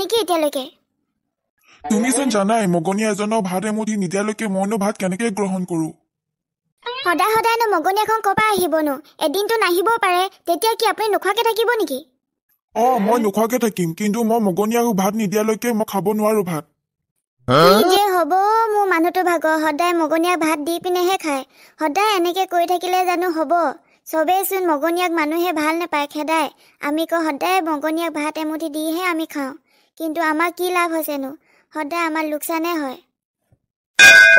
নেকি এতিয়ালৈকে তুমি যেন জানাই মগনীয়া এজনৰ ভাত এমুঠি নিদিয়ালৈকে মইনো ভাত কেনেকে গ্ৰহণ কৰো সদায় সদায়নো মগনীয়াখন কৰপৰা আহিবনো এদিনটো নাহিব পাৰে তেতিয়া কি আপুনি নোখোৱাকে থাকিব নেকি অ মই নোখোৱাকে থাকিম কিন্তু মই মগনীয়াক ভাত নিদিয়ালৈকে মই খাব নোৱাৰো ভাত যে হব মোৰ মানুহটো ভাগ সদায় মগনীয়া ভাত দি পিনেহে খায় সদায় এনেকে কৰি থাকিলে জানো হব চবেই চোন মগনীয়াক মানুহে ভাল নাপায় খেদায় আমি ক সদায় মগনীয়াক ভাত এমুঠি দিহে আমি খাওঁ কিন্তু আমাৰ কি লাভ হৈছেনো সদায় আমাৰ লোকচানে হয়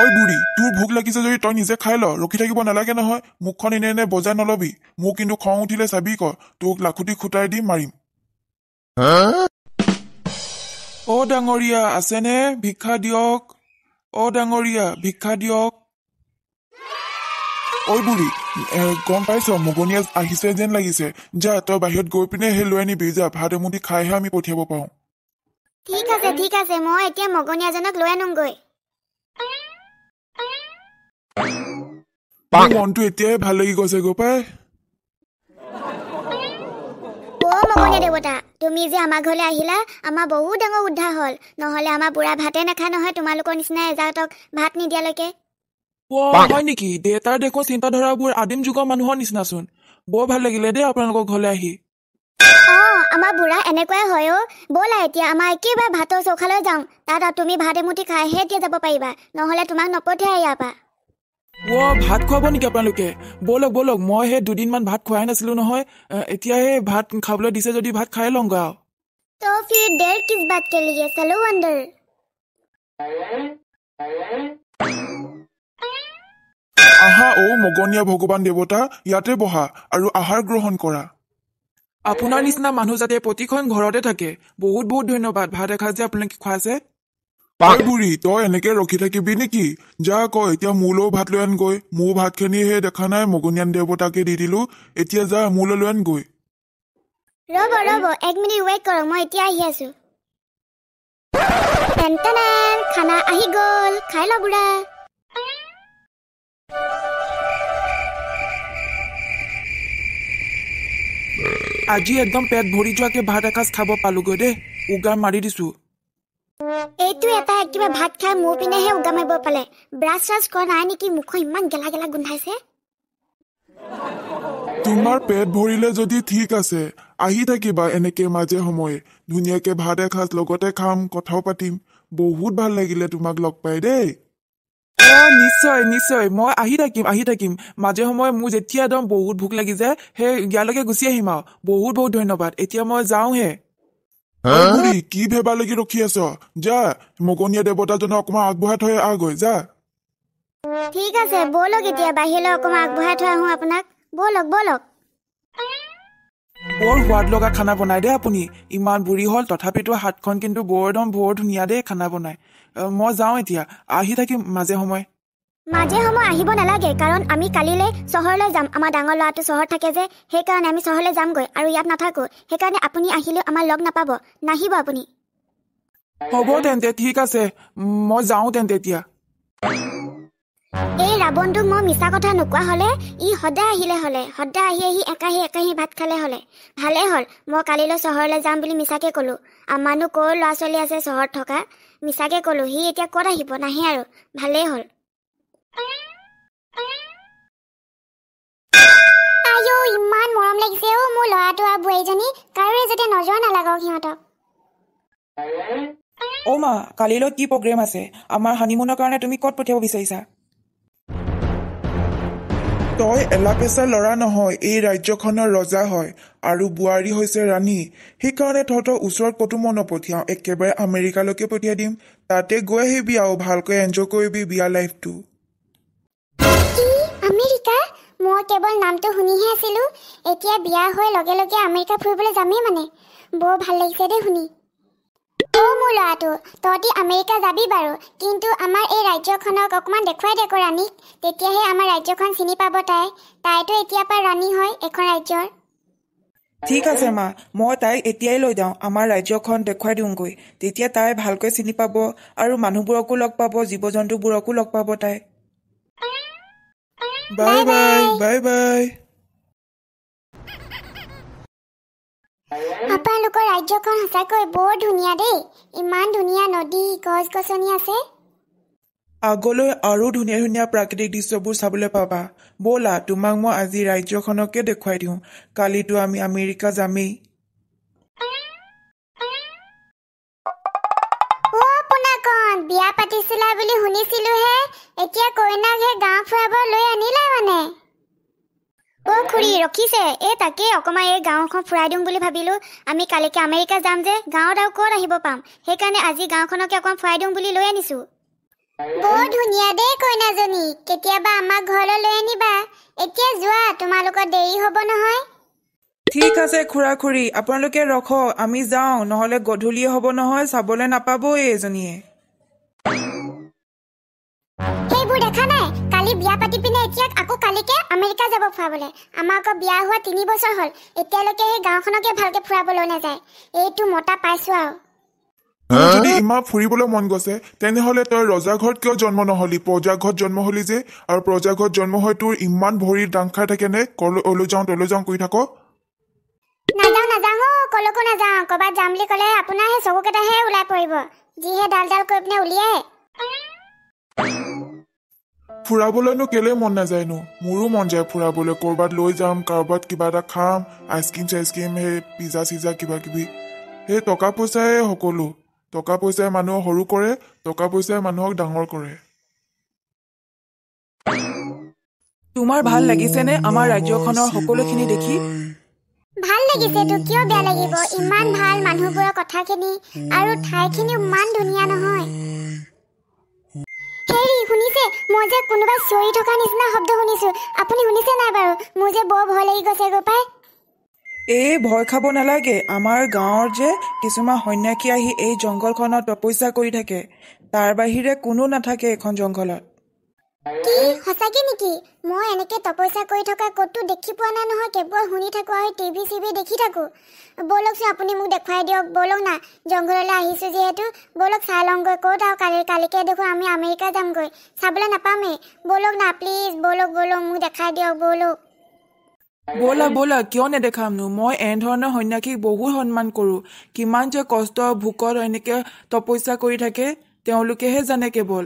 অই বুঢ়ী তোৰ ভোক লাগিছে যদি তই নিজে খাই ল ৰখি থাকিব নালাগে নহয় মুখখন এনে এনে বজাই নলবি মোক কিন্তু খং উঠিলে চাবি ক তোক লাখুটি খুটাই দি মাৰিম অ ডাঙৰীয়া আছেনে ভিক্ষা দিয়ক অ ডাঙৰীয়া ভিক্ষা দিয়ক অই বুঢ়ী গম পাইছ মগনীয়া আহিছে যেন লাগিছে যা তই বাহিৰত গৈ পিনে সেই লৈ আনিবি যা ভাত এমুঠি খাইহে আমি পঠিয়াব পাৰোঁ ঠিক আছে ঠিক আছে মই এতিয়া মগনীয়াজনক লৈ আনোগৈ মনটো এতিয়াই ভাল লাগি গৈছে গোপাই দেৱতা আমাৰ বহুত ডাঙৰ উদ্ধাৰ হ'ল নহ'লে আমাৰ বুঢ়া ভাতে নাখা নহয় তোমালোকৰ নিচিনা এজাহঁতক ভাত নিদিয়ালৈকে চিন্তাধাৰাবোৰ আদিম যুগৰ মানুহৰ নিচিনাচোন বৰ ভাল লাগিলে দেই আপোনালোকৰ ঘৰলৈ আহি আমাৰ বুঢ়া এনেকুৱাই হয় অ' ব'লা এতিয়া আমাৰ একেবাৰে ভাতৰ চৌখালৈ যাওঁ তাত তুমি ভাত এমুঠি খাইহে এতিয়া যাব পাৰিবা নহ'লে তোমাক নপঠিয়াই ইয়াৰ পৰা ভাত খুৱাব নেকি আপোনালোকে ব'লক ব'লক মই সেই দুদিনমান ভাত খুৱাই নাছিলো নহয় এতিয়াহে ভাত খাবলৈ দিছে যদি ভাত খাই লওঁ আহা অ মগনীয়া ভগৱান দেৱতা ইয়াতে বহা আৰু আহাৰ গ্ৰহণ কৰা আপোনাৰ নিচিনা মানুহ যাতে প্ৰতিখন ঘৰতে থাকে বহুত বহুত ধন্যবাদ ভাত এসাঁজ যে আপোনালোকে পাই বুঢ়ী তই এনেকে ৰখি থাকিবি নেকি যা ক এতিয়া মোলৈও ভাত লৈ আনগৈ মোৰ ভাতখিনি সেই দেখা নাই মগনীয়ান দেৱতাকে দি দিলো এতিয়া যা মোলৈ লৈ আনগৈ ৰব ৰব এক মিনিট ৱেইট কৰক মই এতিয়া আহি আছো খানা আহি গল খাই ল বুঢ়া আজি একদম পেট ভৰি যোৱাকে ভাত এসাঁজ খাব পালোগৈ দেই উগাৰ মাৰি দিছো এইটো এটা একেবাৰে ভাত খাই মোৰ পিনেহে উগা মাৰিব পালে ব্ৰাছ চাছ কৰা নাই নেকি মুখত ইমান গেলা গেলা গোন্ধাইছে তোমাৰ পেট ভৰিলে যদি ঠিক আছে আহি থাকিবা এনেকে মাজে সময়ে ধুনীয়াকে ভাত এসাঁজ লগতে খাম কথাও পাতিম বহুত ভাল লাগিলে তোমাক লগ পাই দেই নিশ্চয় নিশ্চয় মই আহি থাকিম আহি থাকিম মাজে সময়ে মোৰ যেতিয়া একদম বহুত ভোক লাগি যায় সেই ইয়ালৈকে গুচি আহিম আৰু বহুত বহুত ধন্যবাদ এতিয়া মই যাওঁহে কি ভেবা লাগি ৰখি আছ যা মগনীয়া দেৱতাজনক অকণমান আগবঢ়াই থৈ আগৈ যা ঠিক আছে ব'লক এতিয়া বাহিৰলৈ অকমান আগবঢ়াই থৈ আহো আপোনাক ব'লক ব'লক বৰ সোৱাদ লগা খানা বনায় দেই আপুনি ইমান বুঢ়ী হ'ল তথাপিতো হাতখন কিন্তু বৰ একদম বৰ ধুনীয়া দেই খানা বনায় মই যাওঁ এতিয়া আহি থাকিম মাজে সময়ে মাজে সময় আহিব নালাগে কাৰণ আমি কালিলৈ চহৰলৈ যাম আমাৰ ডাঙৰ ল'ৰাটো চহৰত থাকে যে সেইকাৰণে আমি চহৰলৈ যামগৈ আৰু ইয়াত নাথাকো সেইকাৰণে আপুনি আহিলেও আমাৰ লগ নাপাব নাহিব আপুনি হ'ব তেন্তে ঠিক আছে মই যাওঁ তেন্তে এতিয়া এই ৰাৱণটোক মই মিছা কথা নোকোৱা হ'লে ই সদায় আহিলে হ'লে সদায় আহি আহি একাহী একাহী ভাত খালে হ'লে ভালেই হ'ল মই কালিলৈ চহৰলৈ যাম বুলি মিছাকৈ ক'লোঁ আমাৰনো ক'ৰ ল'ৰা ছোৱালী আছে চহৰত থকা মিছাকৈ ক'লোঁ সি এতিয়া ক'ত আহিব নাহে আৰু ভালেই হ'ল ইমান মৰম লাগিছে অ' মোৰ ল'ৰাটো আৰু বোৱাৰীজনী কাৰোৱে যাতে নযোৱা নালাগক সিহঁতক অ' মা কালিলৈ কি প্ৰগ্ৰেম আছে আমাৰ হানিমুনৰ কাৰণে তুমি ক'ত পঠিয়াব বিচাৰিছা তই এলা পেচা লৰা নহয় এই ৰাজ্যখনৰ ৰজা হয় আৰু বোৱাৰী হৈছে ৰাণী সেইকাৰণে তহঁতৰ ওচৰত কতো মই নপঠিয়াওঁ একেবাৰে আমেৰিকালৈকে পঠিয়াই দিম তাতে গৈ আহিবি আৰু ভালকৈ এনজয় কৰিবি বিয়া লাইফটো মই কেৱল নামটো শুনিহে আছিলো এতিয়া বিয়া হোৱাৰ লগে লগে আমেৰিকা ফুৰিবলৈ যামেই মানে বৰ ভাল লাগিছে দেই শুনি তহঁতি আমেৰিকা যাবি বাৰু কিন্তু আমাৰ এই ৰাজ্যখনক অকণমান দেখুৱাই দেখো ৰাণীক তেতিয়াহে আমাৰ ৰাজ্যখন চিনি পাব তাই তাইতো এতিয়াৰ পৰা ৰাণী হয় এখন ৰাজ্যৰ ঠিক আছে মা মই তাইক এতিয়াই লৈ যাওঁ আমাৰ ৰাজ্যখন দেখুৱাই দিওঁগৈ তেতিয়া তাই ভালকৈ চিনি পাব আৰু মানুহবোৰকো লগ পাব জীৱ জন্তুবোৰকো লগ পাব তাই বাই বাই বাই বাই আপোনালোকৰ ৰাজ্যখন সঁচাকৈ বৰ ধুনীয়া দেই ইমান ধুনীয়া নদী গছ গছনি আছে আগলৈ আৰু ধুনীয়া ধুনীয়া প্ৰাকৃতিক দৃশ্যবোৰ চাবলৈ পাবা ব'লা তোমাক মই আজি ৰাজ্যখনকে দেখুৱাই দিওঁ কালিতো আমি আমেৰিকা যামেই বিয়া পাতিছিলা বুলি শুনিছিলোহে এতিয়া কইনাকহে গাঁও ফুৰাব লৈ আনিলে মানে অ' ৰখিছে এই তাকেই অকণমান এই গাঁওখন ফুৰাই দিওঁ বুলি ভাবিলোঁ আমি কালিকে আমেৰিকা যাম যে গাঁৱত আৰু ক'ত আহিব পাম সেইকাৰণে আজি গাঁওখনকে অকণমান ফুৰাই দিওঁ বুলি লৈ আনিছোঁ বৰ ধুনীয়া দেই কইনাজনী কেতিয়াবা আমাক ঘৰলৈ লৈ আনিবা এতিয়া যোৱা তোমালোকৰ দেৰি হ'ব নহয় ঠিক আছে খুৰা খুৰী আপোনালোকে ৰখক আমি যাওঁ নহ'লে গধূলিয়ে হ'ব নহয় চাবলৈ নাপাবই এজনীয়ে দেখা নাই বিয়া পাতি পিনে এতিয়া আকৌ কালিকে আমেৰিকা যাব ফুৰাবলৈ আমাৰ আকৌ বিয়া হোৱা তিনি বছৰ হ'ল এতিয়ালৈকে সেই গাঁওখনকে ভালকৈ ফুৰাবলৈ নাযায় এইটো মতা পাইছো আৰু ইমান ফুৰিবলৈ মন থাকে ফুৰাবলৈনো কেলেই মন নাযায়নো মোৰো মন যায় ফুৰাবলৈ ক'ৰবাত লৈ যাম কাৰোবাত কিবা এটা খাম আইচক্ৰীম চাইচক্ৰীম সেই পিজ্জা চিজা কিবা কিবি সেই টকা পইচাই সকলো টকা পইচাই মানুহক সৰু কৰে টকা পইচাই মানুহক ডাঙৰ কৰে তোমাৰ ভাল লাগিছেনে আমাৰ ৰাজ্যখনৰ সকলোখিনি দেখি ভাল লাগিছে তো কিয় বেয়া লাগিব ইমান ভাল মানুহবোৰৰ কথাখিনি আৰু ঠাইখিনি ইমান ধুনীয়া নহয় শুনিছে মই যে কোনোবা চিঞৰি থকা নিচিনা শব্দ শুনিছো আপুনি শুনিছে নাই বাৰু মোৰ যে বৰ ভয় লাগি গৈছে গোপাই এই ভয় খাব নালাগে আমাৰ গাঁৱৰ যে কিছুমান সন্যাসী আহি এই জংঘলখনত তপস্যা কৰি থাকে তাৰ বাহিৰে কোনো নাথাকে এইখন জংঘলত কি সঁচাকে নেকি মই এনেকে তপস্যা কৰি থকা ক'তো দেখি পোৱা নাই নহয় কেৱল শুনি থাকো আৰু টিভি চিভি দেখি থাকো বলকচোন আপুনি মোক দেখুৱাই দিয়ক বলক না জংঘললৈ আহিছো যিহেতু বলক চাই লওঁগৈ ক'ত আৰু কালি কালিকে দেখোন আমি আমেৰিকা যামগৈ চাবলৈ নাপামেই বলক না প্লিজ বলক বলক মোক দেখাই দিয়ক বলক বলা বলা কিয় নেদেখামনো মই এনেধৰণৰ সন্যাসীক বহুত সন্মান কৰোঁ কিমান যে কষ্ট ভোকত এনেকৈ তপস্যা কৰি থাকে তেওঁলোকেহে জানে কেৱল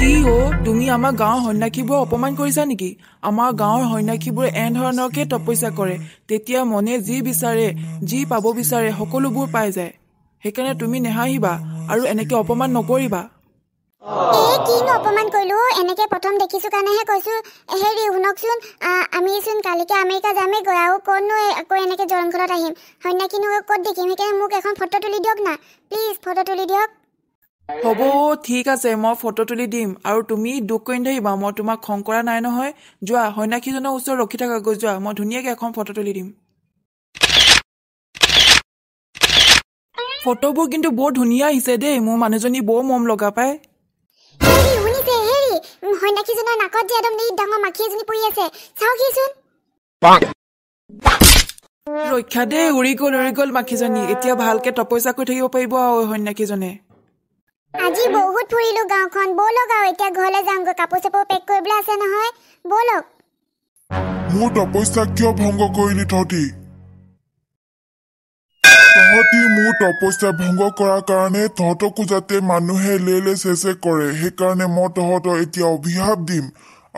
কি অ' তুমি আমাৰ গাঁৱৰ সন্যাসীবোৰ অপমান কৰিছা নেকি আমাৰ গাঁৱৰ সন্যাসীবোৰে এনেধৰণকে তপস্যা কৰে তেতিয়া মনে যি বিচাৰে যি পাব বিচাৰে সকলোবোৰ পাই যায় সেইকাৰণে তুমি নেহাঁহিবা আৰু এনেকে অপমান নকৰিবা এই কি অপমান কৰিলো এনেকে প্ৰথম দেখিছো কাৰণেহে কৈছো হেৰি শুনকচোন আমি চোন কালিকে আমেৰিকা যামেই গৈ আৰু ক'তনো আকৌ এনেকে জংঘলত আহিম সন্যাসীনো ক'ত দেখিম সেইকাৰণে মোক এখন ফটো তুলি দিয়ক না প্লিজ ফটো তুলি দিয়ক হ'ব ঠিক আছে মই ফটো তুলি দিম আৰু তুমি দুখ কৰি নাধৰিবা মই তোমাক খং কৰা নাই নহয় যোৱা সন্যাসীজনৰ ওচৰত ৰখি থকাগৈ যোৱা মই ধুনীয়াকৈ এখন ফটো তুলি দিম ফটোবোৰ কিন্তু বৰ ধুনীয়া আহিছে দেই মোৰ মানুহজনী বৰ মম লগা পায় ৰক্ষা দেই উৰি গ'ল উৰি গ'ল মাখিজনী এতিয়া ভালকে তপস্যা কৰি থাকিব পাৰিব আৰু সন্যাসীজনে আজি বহুত ফুৰিলো গাঁওখন বলক আৰু এতিয়া ঘৰলৈ যাওঁগৈ কাপোৰ চাপোৰ পেক কৰিবলৈ আছে নহয় বলক মোৰ তপস্যা কিয় ভংগ কৰিলি তহঁতি তহঁতি মোৰ তপস্যা ভংগ কৰাৰ কাৰণে তহঁতকো যাতে মানুহে লে চেচে কৰে সেইকাৰণে মই তহঁতক এতিয়া অভিশাপ দিম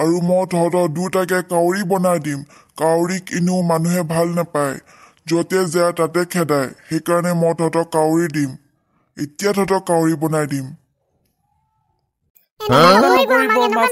আৰু মই তহঁতক দুটাকে কাউৰী বনাই দিম কাউৰীক এনেও মানুহে ভাল নাপায় য'তে যায় তাতে খেদায় সেইকাৰণে মই তহঁতক কাউৰী দিম এতিয়া তহঁতক কাউৰী বনাই দিম মোৰ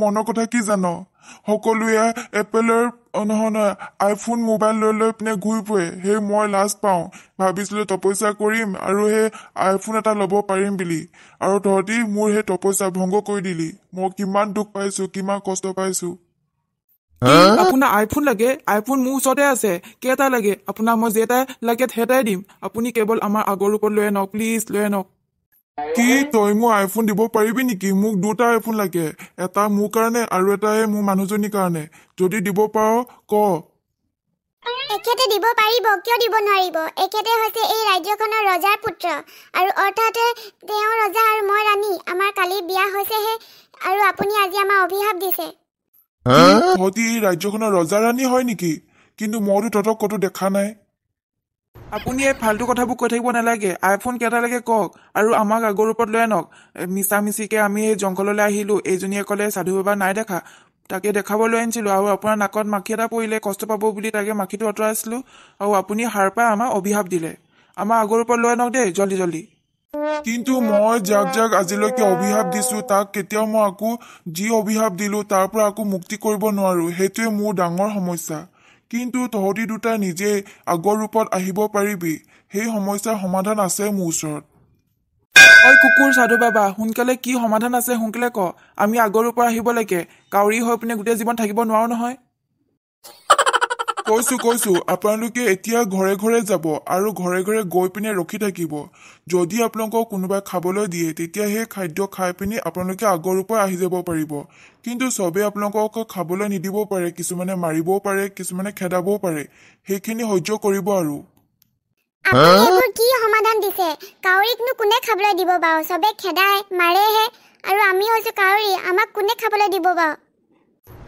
মনৰ কি জান সকলোৱে এপেলৰ অনহনা আইফোন মোবাইল লৈ লৈ পিনে ঘূৰি ফুৰে সেই মই লাজ পাওঁ ভাবিছিলো তপস্যা কৰিম আৰু সেই আইফোন এটা ল'ব পাৰিম বুলি আৰু তহঁতি মোৰ সেই তপস্যা ভংগ কৰি দিলি মই কিমান দুখ পাইছো কিমান কষ্ট পাইছো আপোনাৰ আইফোন লাগে আইফোন মোৰ ওচৰতে আছে কেইটা লাগে আপোনাক মই যেটাই লাগে সেইটাই দিম আপুনি কেৱল আমাৰ আগৰ ওপৰত লৈ আনক প্লিজ লৈ আনক কি তই মোক আইফোন দিব পাৰিবি নেকি মোক দুটা আইফোন লাগে এটা মোৰ কাৰণে আৰু এটাহে মোৰ মানুহজনীৰ কাৰণে যদি দিব পাৰ ক একেতে দিব পাৰিব কিয় দিব নোৱাৰিব একেতে হৈছে এই ৰাজ্যখনৰ ৰজাৰ পুত্ৰ আৰু অৰ্থাৎ তেওঁ ৰজা আৰু মই ৰাণী আমাৰ কালি বিয়া হৈছেহে আৰু আপুনি আজি আমাৰ অভিশাপ দিছে তহঁতি এই ৰাজ্যখনৰ ৰজা ৰাণী হয় নেকি কিন্তু মইতো তহঁতক ক'তো দেখা নাই আপুনি এই ফাল্টু কথাবোৰ কৈ থাকিব নালাগে আইফোন কেইটালৈকে কওক আৰু আমাক আগৰ ৰূপত লৈ আনক মিছামিচিকৈ আমি এই জংঘললৈ আহিলোঁ এইজনীয়ে ক'লে সাধু বাবা নাই দেখা তাকে দেখাবলৈ আনিছিলোঁ আৰু আপোনাৰ নাকত মাখি এটা পৰিলে কষ্ট পাব বুলি তাকে মাখিটো আঁতৰাইছিলোঁ আৰু আপুনি সাৰ পাই আমাক অভিশাপ দিলে আমাৰ আগৰ ওপৰত লৈ আনক দেই জল্দি জল্দি কিন্তু মই যাক যাক আজিলৈকে অভিশাপ দিছো তাক কেতিয়াও মই আকৌ যি অভিশাপ দিলো তাৰ পৰা আকৌ মুক্তি কৰিব নোৱাৰো সেইটোৱে মোৰ ডাঙৰ সমস্যা কিন্তু তহঁতি দুটা নিজে আগৰ ৰূপত আহিব পাৰিবি সেই সমস্যাৰ সমাধান আছে মোৰ ওচৰত অই কুকুৰ সাধু বাবা সোনকালে কি সমাধান আছে সোনকালে ক আমি আগৰ ওপৰত আহিব লাগে কাউৰী হৈ পিনে গোটেই জীৱন থাকিব নোৱাৰো নহয় কৈছো কৈছো আপোনালোকে এতিয়া ঘৰে ঘৰে যাব আৰু ঘৰে ঘৰে গৈ পিনে ৰখি থাকিব যদি আপোনালোকক কোনোবাই খাবলৈ দিয়ে তেতিয়া সেই খাদ্য খাই পিনি আপোনালোকে আগৰ ওপৰত আহি যাব পাৰিব কিন্তু চবেই আপোনালোকক খাবলৈ নিদিব পাৰে কিছুমানে মাৰিবও পাৰে কিছুমানে খেদাবও পাৰে সেইখিনি সহ্য কৰিব আৰু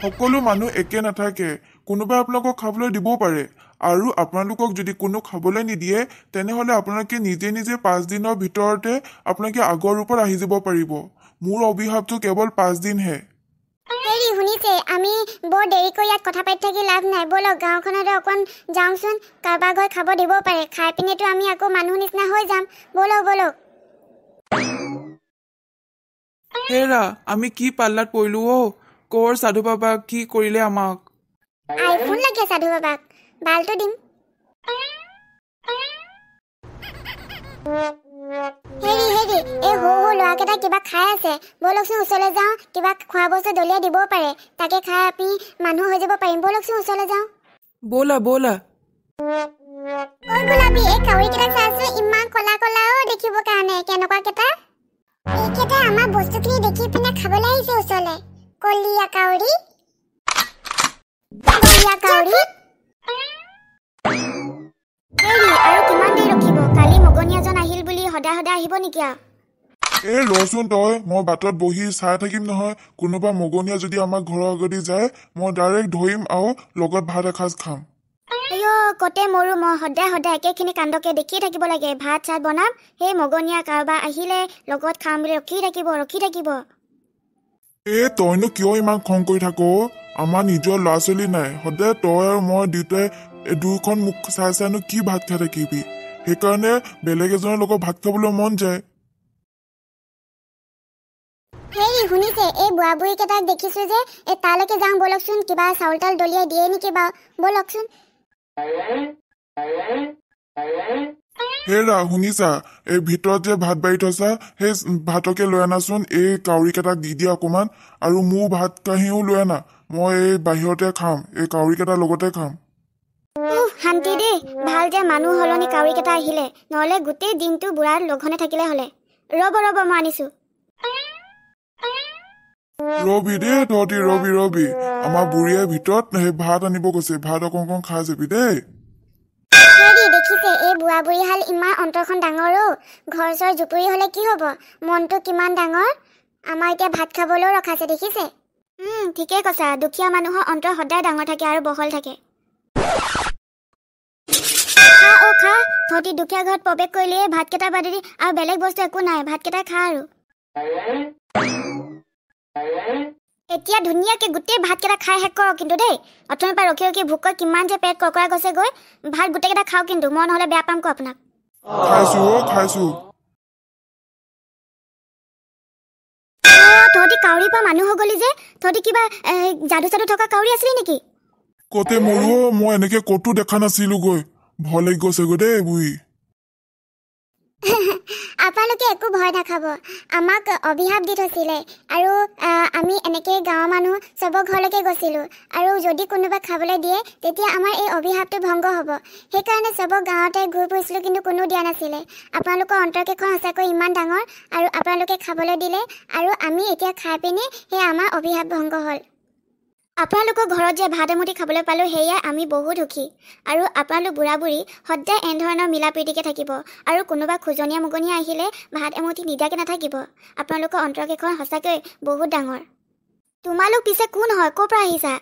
সকলো মানুহ একে নাথাকে কোনোবাই আপোনালোকক খাবলৈ দিবও পাৰে আৰু আপোনালোকক যদি কোনো খাবলৈ নিদিয়ে তেনেহ'লে আপোনালোকে নিজে নিজে পাঁচদিনৰ ভিতৰতে আপোনালোকে আগৰ ৰূপত আহি যাব পাৰিব মোৰ অভিশাপটো কেৱল পাঁচদিনহে কি পাল্লাত পৰিলো অ' ক'ৰ সাধু বাবা কি কৰিলে আমাক আই ফোন লাগি আছা ধুব বাক বালটো দিম হেৰি হেৰি এই সৰু সৰু ল'ৰাকেইটাই কিবা খাই আছে ব'লকচোন ওচৰলৈ যাওঁ কিবা খোৱা বস্তু দলিয়াই দিব পাৰে তাকে খাই আপি মানুহ হৈ যাব পাৰিম ব'লকচোন ওচৰলৈ যাওঁ ব'লা ব'লা কাউৰী や香りヘイリー、あろきまんでいろきぼ。かりもごにゃじょなひるぶり、ほだほだひぼにきゃ。এ ৰচোন তই মই বাটত বহি চাই থাকিম নহয় কোনোবা মগনীয়া যদি আমাৰ ঘৰৰ আগেদি যায় মই ডাইৰেক্ট ধৰিম আৰু লগত ভাত এসাঁজ খাম কতে মৰো মই সদায় সদায় একেখিনি কাণ্ডকে দেখিয়ে থাকিব লাগে ভাত চাত বনাম সেই মগনীয়া কাৰোবাৰ আহিলে লগত খাম বুলি ৰখি থাকিব ৰখি থাকিব এই তইনো কিয় ইমান খং কৰি থাক আমাৰ নিজৰ ল'ৰা ছোৱালী নাই সদায় তই আৰু মই দুয়োটাই দুয়োখন মুখ চাই চাইনো কি ভাত খাই থাকিবি সেইকাৰণে বেলেগ এজনৰ লগত ভাত খাবলৈ মন যায় শুনিছে এই বুঢ়া বুঢ়ী দেখিছো যে তালৈকে যাওঁ বলকচোন কিবা চাউল দলিয়াই দিয়ে নেকি বাৰু বলকচোন হেৰা শুনিছা এই ভিতৰত যে ভাত বাঢ়ি থৈছা সেই ভাতকে লৈ আনাচোন এই কাউৰীকেইটাক দি দিয়া অকণমান আৰু মোৰ ভাত কাঁহীও লৈ আনা মই এই বাহিৰতে খাম এই কাউৰীকেইটাৰ লগতে খাম শান্তি দেই ভাল যে মানুহ সলনি কাউৰীকেইটা আহিলে নহ'লে গোটেই দিনটো বুঢ়াৰ লঘনে থাকিলে হ'লে ৰ'ব ৰ'ব মই আনিছো ৰবি দেই তহঁতি ৰবি ৰবি আমাৰ বুঢ়ীয়ে ভিতৰত সেই ভাত আনিব গৈছে ভাত অকণ অকণ খাই যাবি দেই যদি দেখিছে এই বুঢ়া বুঢ়ীহাল ইমান অন্তৰখন ডাঙৰ অ' ঘৰ চৰ জুপুৰি হ'লে কি হ'ব মনটো কিমান ডাঙৰ আমাৰ এতিয়া ভাত খাবলৈও ৰখাছে দেখিছে ঠিকেই কৈছা দুখীয়া মানুহৰ অন্তৰ সদায় ডাঙৰ থাকে আৰু বহল থাকে খা অ' খা ভতি দুখীয়া ঘৰত প্ৰৱেশ কৰিলে ভাতকেইটা বাদ দি আৰু বেলেগ বস্তু একো নাই ভাতকেইটা খা আৰু এতিয়া ধুনীয়াকৈ গোটেই ভাতকেইটা খাই শেষ কৰক কিন্তু দেই অথনিৰ পৰা ৰখি ৰখি ভোকত কিমান যে পেট কৰকৰা গৈছে গৈ ভাত গোটেইকেইটা খাওক কিন্তু মই নহ'লে বেয়া পাম কওঁ আপোনাক খাইছোঁ অ' খাইছোঁ তহঁতি কাউৰীৰ মানুহ হৈ যে তহঁতি কিবা যাদু চাদু থকা কাউৰী আছিলি নেকি ক'তে মৰো মই এনেকৈ ক'তো দেখা নাছিলোগৈ গৈ লাগি গৈছেগৈ দেই বুঢ়ী এনেকে একো ভয় নাখাব আমাক অভিশাপ দি থৈছিলে আৰু আমি এনেকে গাঁৱৰ মানুহ চবৰ ঘৰলৈকে গৈছিলোঁ আৰু যদি কোনোবাই খাবলৈ দিয়ে তেতিয়া আমাৰ এই অভিশাপটো ভংগ হ'ব সেইকাৰণে চবৰ গাঁৱতে ঘূৰি ফুৰিছিলোঁ কিন্তু কোনো দিয়া নাছিলে আপোনালোকৰ অন্তৰকেইখন সঁচাকৈ ইমান ডাঙৰ আৰু আপোনালোকে খাবলৈ দিলে আৰু আমি এতিয়া খাই পিনি সেই আমাৰ অভিশাপ ভংগ হ'ল আপোনালোকৰ ঘৰত যে ভাত এমুঠি খাবলৈ পালোঁ সেয়াই আমি বহুত সুখী আৰু আপোনালোক বুঢ়া বুঢ়ী সদায় এনেধৰণৰ মিলা প্ৰীতিকে থাকিব আৰু কোনোবা খোজনীয়া মোগনীয়া আহিলে ভাত এমুঠি নিদিয়াকে নাথাকিব আপোনালোকৰ অন্তৰকেইখন সঁচাকৈ বহুত ডাঙৰ তোমালোক পিছে কোন হয় ক'ৰ পৰা আহিছা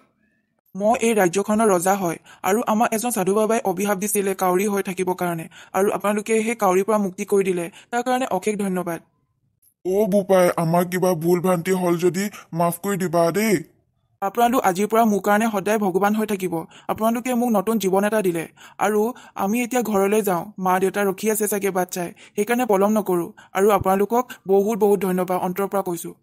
মই এই ৰাজ্যখনৰ ৰজা হয় আৰু আমাৰ এজন সাধু বাবাই অভিশাপ দিছিলে কাউৰী হৈ থাকিবৰ কাৰণে আৰু আপোনালোকে সেই কাউৰীৰ পৰা মুক্তি কৰি দিলে তাৰ কাৰণে অশেষ ধন্যবাদ অ' বোপাই আমাৰ কিবা ভুল ভ্ৰান্তি হ'ল যদি মাফ কৰি দিবা দেই আপোনালোক আজিৰ পৰা মোৰ কাৰণে সদায় ভগৱান হৈ থাকিব আপোনালোকে মোক নতুন জীৱন এটা দিলে আৰু আমি এতিয়া ঘৰলৈ যাওঁ মা দেউতা ৰখি আছে চাগে বাচ্চাই সেইকাৰণে পলম নকৰোঁ আৰু আপোনালোকক বহুত বহুত ধন্যবাদ অন্তৰৰ পৰা কৈছোঁ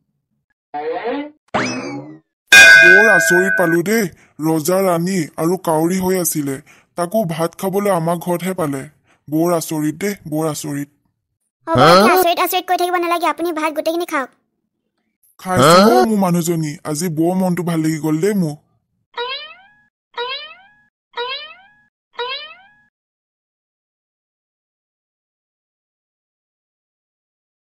বৰ আচৰিত পালোঁ দেই ৰজা ৰাণী আৰু কাউৰী হৈ আছিলে তাকো ভাত খাবলৈ আমাৰ ঘৰতহে পালে বৰ আচৰিত দেই বৰ আচৰিত আচৰিত আচৰিত কৈ থাকিব নালাগে আপুনি ভাত গোটেইখিনি খাওক খাইছো মোৰ মানুহজনী আজি বৌ মনটো ভাল লাগি গ'ল দেই মোৰ